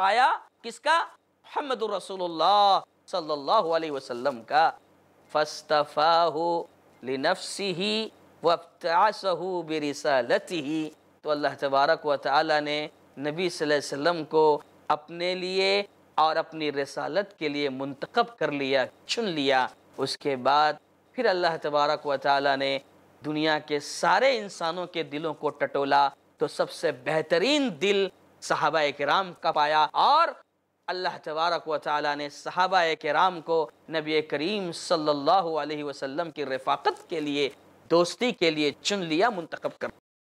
पाया किसका मोहम्मद रसूलुल्लाह का फस्तफ़ाहु लिनफ्सिही वफ्तासहु बिरसालतिही तो अल्लाह तबारक व ताली ने नबी वसल्लम को अपने लिए और अपनी रसालत के लिए मुंतखब कर लिया चुन लिया उसके बाद फिर अल्लाह तबारक व ताली ने दुनिया के सारे इंसानों के दिलों को टटोला तो सबसे बेहतरीन दिल सहाबा कराम का पाया और अल्लाह तबारक व ताली ने सहाबा कराम को नबी करीम सल्लल्लाहु अलैहि वसल्लम की रफाकत के लिए दोस्ती के लिए चुन लिया मुंतखब कर